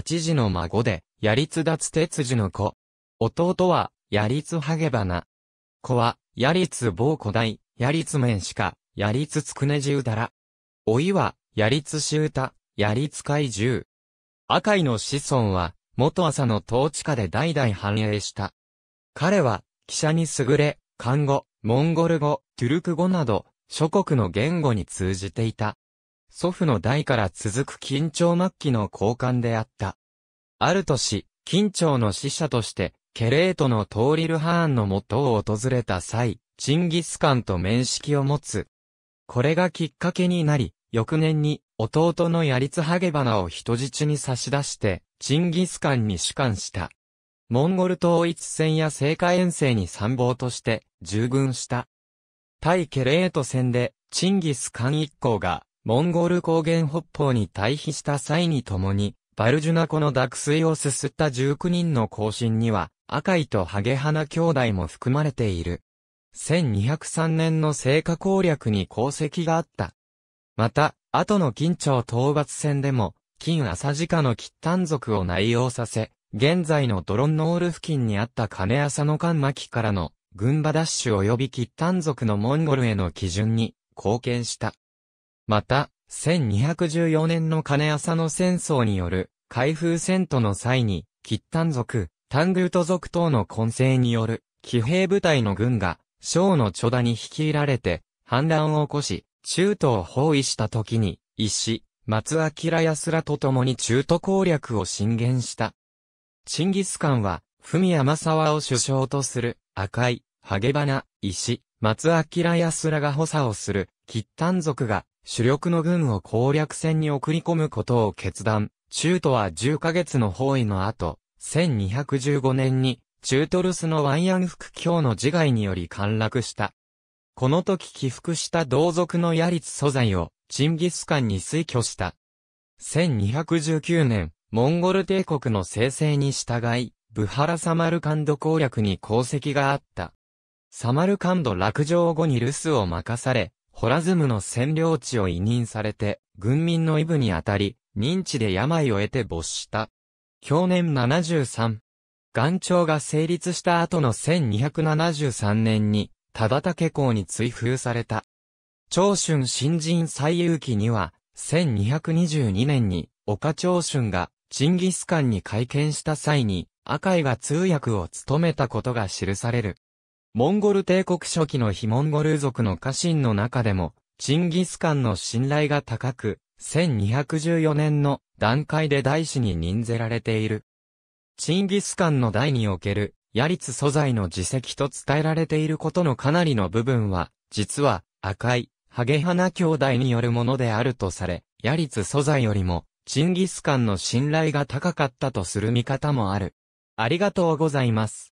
八児の孫で、槍津脱鉄次の子。弟は、槍津ハゲバナ。子は、槍津某古代、槍津面しか、槍津つくねじうだら。おいは、槍津しうた、槍津怪獣。赤井の子孫は、元朝の統治下で代々繁栄した。彼は、記者に優れ、看護、モンゴル語、トゥルク語など、諸国の言語に通じていた。祖父の代から続く緊張末期の交換であった。ある年、緊張の使者として、ケレートのトーリルハーンの元を訪れた際、チンギスカンと面識を持つ。これがきっかけになり、翌年に弟のヤリツハゲバナを人質に差し出して、チンギスカンに主観した。モンゴル統一戦や聖火遠征に参謀として従軍した。対ケレート戦で、チンギスカン一行がモンゴル高原北方に退避した際に共に、バルジュナ湖の濁水をすすった19人の行進には、赤井とハゲハナ兄弟も含まれている。1203年の成果攻略に功績があった。また、後の金朝討伐戦でも、金朝鹿の吉丹族を内容させ、現在のドロンノール付近にあった金朝の間巻からの、軍馬ダッシュ及び吉丹族のモンゴルへの基準に貢献した。また、1214年の金浅の戦争による、開封戦との際に、吉丹族、タングート族等の混成による、騎兵部隊の軍が、将の著田に率いられて、反乱を起こし、中東を包囲した時に、石、松明安らと共に中途攻略を進言した。チンギスカンは、文山沢を首相とする、赤い、ハゲナ、石、松明安らが補佐をする、キッタン族が主力の軍を攻略戦に送り込むことを決断。中途は10ヶ月の包囲の後、1215年に中トルスのワイアン副教の自害により陥落した。この時起伏した同族のヤリツ素材をチンギスカンに推挙した。1219年、モンゴル帝国の生成に従い、ブハラサマルカンド攻略に功績があった。サマルカンド落城後に留守を任され、ホラズムの占領地を委任されて、軍民の異ブにあたり、認知で病を得て没した。去年73。元朝が成立した後の1273年に、忠武公に追封された。長春新人最有期には、1222年に、岡長春が、チンギスカンに会見した際に、赤井が通訳を務めたことが記される。モンゴル帝国初期のヒモンゴル族の家臣の中でも、チンギスカンの信頼が高く、1214年の段階で大使に任ぜられている。チンギスカンの代における、ヤリツ素材の自責と伝えられていることのかなりの部分は、実は、赤い、ハゲハナ兄弟によるものであるとされ、ヤリツ素材よりも、チンギスカンの信頼が高かったとする見方もある。ありがとうございます。